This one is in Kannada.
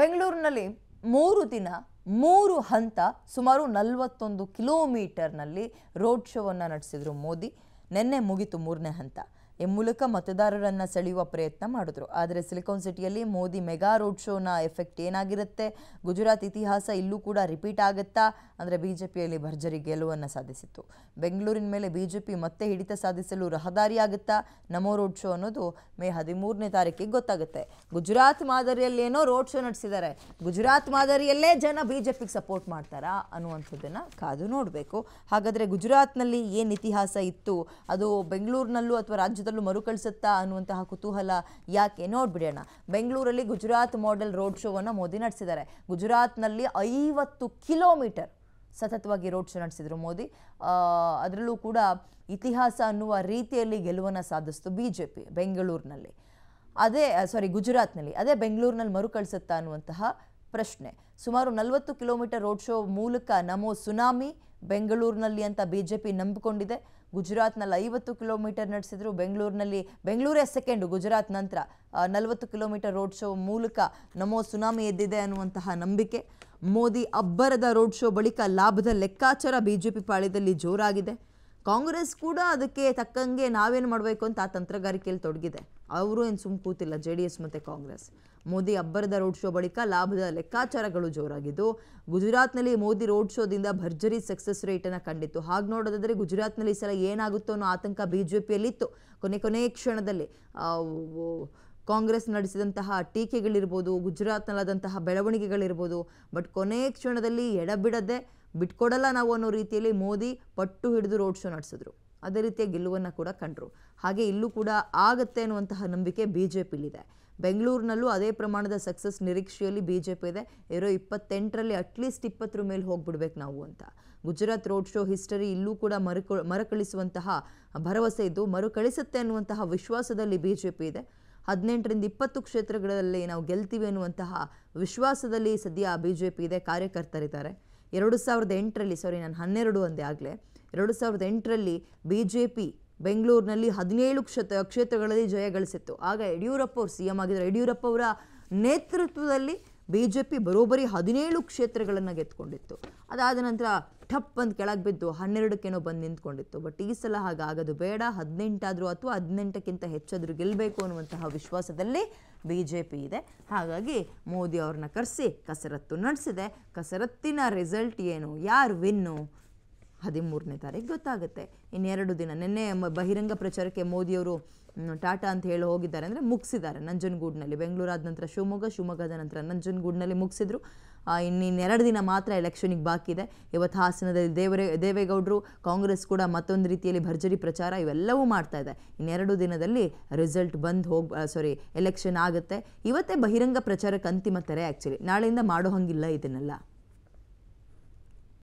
ಬೆಂಗಳೂರಿನಲ್ಲಿ ಮೂರು ದಿನ ಮೂರು ಹಂತ ಸುಮಾರು ನಲವತ್ತೊಂದು ಕಿಲೋಮೀಟರ್ನಲ್ಲಿ ರೋಡ್ ಶೋವನ್ನು ನಡೆಸಿದರು ಮೋದಿ ನಿನ್ನೆ ಮುಗಿತು ಮೂರನೇ ಹಂತ ಈ ಮೂಲಕ ಮತದಾರರನ್ನು ಸೆಳೆಯುವ ಪ್ರಯತ್ನ ಮಾಡಿದ್ರು ಆದರೆ ಸಿಲಿಕಾನ್ ಸಿಟಿಯಲ್ಲಿ ಮೋದಿ ಮೆಗಾ ರೋಡ್ ಶೋನ ಎಫೆಕ್ಟ್ ಏನಾಗಿರುತ್ತೆ ಗುಜರಾತ್ ಇತಿಹಾಸ ಇಲ್ಲೂ ಕೂಡ ರಿಪೀಟ್ ಆಗುತ್ತಾ ಅಂದರೆ ಬಿ ಜೆ ಪಿಯಲ್ಲಿ ಭರ್ಜರಿ ಗೆಲುವನ್ನು ಸಾಧಿಸಿತ್ತು ಬೆಂಗಳೂರಿನ ಮೇಲೆ ಬಿ ಜೆ ಪಿ ಮತ್ತೆ ಹಿಡಿತ ಸಾಧಿಸಲು ರಹದಾರಿಯಾಗುತ್ತಾ ನಮೋ ರೋಡ್ ಶೋ ಅನ್ನೋದು ಮೇ ಹದಿಮೂರನೇ ತಾರೀಕಿಗೆ ಗೊತ್ತಾಗುತ್ತೆ ಗುಜರಾತ್ ಮಾದರಿಯಲ್ಲೇನೋ ರೋಡ್ ಶೋ ನಡೆಸಿದ್ದಾರೆ ಗುಜರಾತ್ ಮಾದರಿಯಲ್ಲೇ ಜನ ಬಿ ಜೆ ಪಿಗೆ ಸಪೋರ್ಟ್ ಮಾಡ್ತಾರಾ ಅನ್ನುವಂಥದ್ದನ್ನು ಕಾದು ನೋಡಬೇಕು ಹಾಗಾದರೆ ಗುಜರಾತ್ನಲ್ಲಿ ಏನು ಇತಿಹಾಸ ಇತ್ತು ಅದು ಬೆಂಗಳೂರಿನಲ್ಲೂ ಅಥವಾ ರಾಜ್ಯ ರಾಜ್ಯದಲ್ಲೂ ಮರುಕಳಿಸುತ್ತಾ ಅನ್ನುವಂತಹ ಕುತೂಹಲ ಯಾಕೆ ನೋಡ್ಬಿಡೋಣ ಬೆಂಗಳೂರಲ್ಲಿ ಗುಜರಾತ್ ಮಾಡೆಲ್ ರೋಡ್ ಶೋವನ್ನು ಮೋದಿ ನಡೆಸಿದ್ದಾರೆ ಗುಜರಾತ್ನಲ್ಲಿ ಐವತ್ತು ಕಿಲೋಮೀಟರ್ ಸತತವಾಗಿ ರೋಡ್ ಶೋ ನಡೆಸಿದರು ಮೋದಿ ಅದರಲ್ಲೂ ಕೂಡ ಇತಿಹಾಸ ಅನ್ನುವ ರೀತಿಯಲ್ಲಿ ಗೆಲುವನ್ನು ಸಾಧಿಸ್ತು ಬಿ ಜೆ ಪಿ ಬೆಂಗಳೂರಿನಲ್ಲಿ ಅದೇ ಸಾರಿ ಗುಜರಾತ್ನಲ್ಲಿ ಅದೇ ಬೆಂಗಳೂರಿನಲ್ಲಿ ಮರುಕಳಿಸುತ್ತಾ ಅನ್ನುವಂತಹ ಪ್ರಶ್ನೆ ಸುಮಾರು ನಲವತ್ತು ಕಿಲೋಮೀಟರ್ ರೋಡ್ ಶೋ ಮೂಲಕ ನಮೋ ಸುನಾಮಿ ಬೆಂಗಳೂರಿನಲ್ಲಿ ಅಂತ ಬಿ ಜೆ ಪಿ ನಂಬಿಕೊಂಡಿದೆ ಗುಜರಾತ್ನಲ್ಲಿ ಐವತ್ತು ಕಿಲೋಮೀಟರ್ ನಡೆಸಿದ್ರು ಬೆಂಗಳೂರಿನಲ್ಲಿ ಬೆಂಗಳೂರೇ ಸೆಕೆಂಡ್ ಗುಜರಾತ್ ನಂತರ ನಲವತ್ತು ಕಿಲೋಮೀಟರ್ ರೋಡ್ ಶೋ ಮೂಲಕ ನಮೋ ಸುನಾಮಿ ಎದ್ದಿದೆ ಅನ್ನುವಂತಹ ನಂಬಿಕೆ ಮೋದಿ ಅಬ್ಬರದ ರೋಡ್ ಶೋ ಬಳಿಕ ಲಾಭದ ಲೆಕ್ಕಾಚಾರ ಬಿಜೆಪಿ ಪಾಳ್ಯದಲ್ಲಿ ಜೋರಾಗಿದೆ ಕಾಂಗ್ರೆಸ್ ಕೂಡ ಅದಕ್ಕೆ ತಕ್ಕಂಗೆ ನಾವೇನು ಮಾಡಬೇಕು ಅಂತ ಆ ತಂತ್ರಗಾರಿಕೆಯಲ್ಲಿ ತೊಡಗಿದೆ ಅವರು ಏನು ಸುಮ್ಮ ಕೂತಿಲ್ಲ ಜೆ ಡಿ ಎಸ್ ಮತ್ತು ಕಾಂಗ್ರೆಸ್ ಮೋದಿ ಅಬ್ಬರದ ರೋಡ್ ಶೋ ಬಳಿಕ ಲಾಭದ ಲೆಕ್ಕಾಚಾರಗಳು ಜೋರಾಗಿದ್ದು ಗುಜರಾತ್ನಲ್ಲಿ ಮೋದಿ ರೋಡ್ ಶೋದಿಂದ ಭರ್ಜರಿ ಸಕ್ಸಸ್ ರೇಟನ್ನು ಕಂಡಿತ್ತು ಹಾಗೆ ನೋಡೋದಾದರೆ ಗುಜರಾತ್ನಲ್ಲಿ ಈ ಸಲ ಏನಾಗುತ್ತೋ ಅನ್ನೋ ಆತಂಕ ಬಿ ಜೆ ಪಿಯಲ್ಲಿತ್ತು ಕೊನೆ ಕೊನೆಯ ಕ್ಷಣದಲ್ಲಿ ಕಾಂಗ್ರೆಸ್ ನಡೆಸಿದಂತಹ ಟೀಕೆಗಳಿರ್ಬೋದು ಗುಜರಾತ್ನಲ್ಲಾದಂತಹ ಬೆಳವಣಿಗೆಗಳಿರ್ಬೋದು ಬಟ್ ಕೊನೆ ಕ್ಷಣದಲ್ಲಿ ಎಡಬಿಡದೆ ಬಿಟ್ಕೊಡಲ್ಲ ನಾವು ಅನ್ನೋ ರೀತಿಯಲ್ಲಿ ಮೋದಿ ಪಟ್ಟು ಹಿಡಿದು ರೋಡ್ ಶೋ ನಡೆಸಿದ್ರು ಅದೇ ರೀತಿಯ ಗೆಲುವನ್ನು ಕೂಡ ಕಂಡರು ಹಾಗೆ ಇಲ್ಲೂ ಕೂಡ ಆಗತ್ತೆ ಅನ್ನುವಂತಹ ನಂಬಿಕೆ ಬಿ ಜೆ ಪಿಲಿದೆ ಬೆಂಗಳೂರಿನಲ್ಲೂ ಅದೇ ಪ್ರಮಾಣದ ಸಕ್ಸಸ್ ನಿರೀಕ್ಷೆಯಲ್ಲಿ ಬಿ ಜೆ ಪಿ ಇದೆ ಇರೋ ಇಪ್ಪತ್ತೆಂಟರಲ್ಲಿ ಅಟ್ಲೀಸ್ಟ್ ಇಪ್ಪತ್ತರ ಮೇಲೆ ಹೋಗಿಬಿಡ್ಬೇಕು ನಾವು ಅಂತ ಗುಜರಾತ್ ರೋಡ್ ಶೋ ಹಿಸ್ಟರಿ ಇಲ್ಲೂ ಕೂಡ ಮರುಕ ಮರುಕಳಿಸುವಂತಹ ಭರವಸೆ ಇದ್ದು ಮರುಕಳಿಸುತ್ತೆ ಅನ್ನುವಂತಹ ವಿಶ್ವಾಸದಲ್ಲಿ ಬಿ ಜೆ ಪಿ ಇದೆ ಹದಿನೆಂಟರಿಂದ ಇಪ್ಪತ್ತು ಕ್ಷೇತ್ರಗಳಲ್ಲಿ ನಾವು ಗೆಲ್ತೀವಿ ಅನ್ನುವಂತಹ ವಿಶ್ವಾಸದಲ್ಲಿ ಸದ್ಯ ಬಿ ಜೆ ಪಿ ಇದೆ ಕಾರ್ಯಕರ್ತರಿದ್ದಾರೆ ಎರಡು ಸಾವಿರದ ಎಂಟರಲ್ಲಿ ಸಾರಿ ನಾನು ಹನ್ನೆರಡು ಒಂದೇ ಆಗಲೇ ಎರಡು ಸಾವಿರದ ಎಂಟರಲ್ಲಿ ಬಿ ಜೆ ಪಿ ಬೆಂಗಳೂರಿನಲ್ಲಿ ಹದಿನೇಳು ಕ್ಷೇತ್ರ ಕ್ಷೇತ್ರಗಳಲ್ಲಿ ಜಯ ಗಳಿಸಿತ್ತು ಆಗ ಯಡಿಯೂರಪ್ಪ ಅವರು ಸಿ ಎಂ ಆಗಿದ್ದರು ಯಡಿಯೂರಪ್ಪ ಅವರ ನೇತೃತ್ವದಲ್ಲಿ ಬಿ ಜೆ ಪಿ ಬರೋಬ್ಬರಿ ಹದಿನೇಳು ಕ್ಷೇತ್ರಗಳನ್ನು ಗೆದ್ದುಕೊಂಡಿತ್ತು ಅದಾದ ನಂತರ ಠಪ್ ಅಂತ ಕೆಳಗೆ ಬಿದ್ದು ಹನ್ನೆರಡಕ್ಕೇನೋ ಬಂದು ನಿಂತ್ಕೊಂಡಿತ್ತು ಬಟ್ ಈ ಸಲ ಹಾಗಾಗೋದು ಬೇಡ ಹದಿನೆಂಟಾದರೂ ಅಥವಾ ಹದಿನೆಂಟಕ್ಕಿಂತ ಹೆಚ್ಚಾದರೂ ಗೆಲ್ಲಬೇಕು ಅನ್ನುವಂತಹ ವಿಶ್ವಾಸದಲ್ಲಿ ಬಿ ಜೆ ಪಿ ಇದೆ ಹಾಗಾಗಿ ಮೋದಿ ಅವ್ರನ್ನ ಕರೆಸಿ ಕಸರತ್ತು ನಡೆಸಿದೆ ಕಸರತ್ತಿನ ರಿಸಲ್ಟ್ ಏನು ಯಾರು ವಿನ್ನು ಹದಿಮೂರನೇ ತಾರೀಕು ಗೊತ್ತಾಗುತ್ತೆ ಇನ್ನೆರಡು ದಿನ ನಿನ್ನೆ ಬಹಿರಂಗ ಪ್ರಚಾರಕ್ಕೆ ಮೋದಿಯವರು ಟಾಟಾ ಅಂತ ಹೇಳಿ ಹೋಗಿದ್ದಾರೆ ಅಂದರೆ ಮುಗಿಸಿದ್ದಾರೆ ನಂಜನಗೂಡಿನಲ್ಲಿ ಬೆಂಗಳೂರಾದ ನಂತರ ಶಿವಮೊಗ್ಗ ಶಿವಮೊಗ್ಗದ ನಂತರ ನಂಜನಗೂಡಿನಲ್ಲಿ ಮುಗಿಸಿದ್ರು ಇನ್ನಿನ್ನೆರಡು ದಿನ ಮಾತ್ರ ಎಲೆಕ್ಷನಿಗೆ ಬಾಕಿ ಇದೆ ಇವತ್ತು ಹಾಸನದಲ್ಲಿ ದೇವರೇ ದೇವೇಗೌಡರು ಕಾಂಗ್ರೆಸ್ ಕೂಡ ಮತ್ತೊಂದು ರೀತಿಯಲ್ಲಿ ಭರ್ಜರಿ ಪ್ರಚಾರ ಇವೆಲ್ಲವೂ ಮಾಡ್ತಾ ಇದೆ ಇನ್ನೆರಡು ದಿನದಲ್ಲಿ ರಿಸಲ್ಟ್ ಬಂದು ಹೋಗಿ ಸಾರಿ ಎಲೆಕ್ಷನ್ ಆಗುತ್ತೆ ಇವತ್ತೇ ಬಹಿರಂಗ ಪ್ರಚಾರಕ್ಕೆ ಅಂತಿಮ ತೆರೆ ಆ್ಯಕ್ಚುಲಿ ನಾಳೆಯಿಂದ ಮಾಡೋ ಹಂಗಿಲ್ಲ ಇದನ್ನೆಲ್ಲ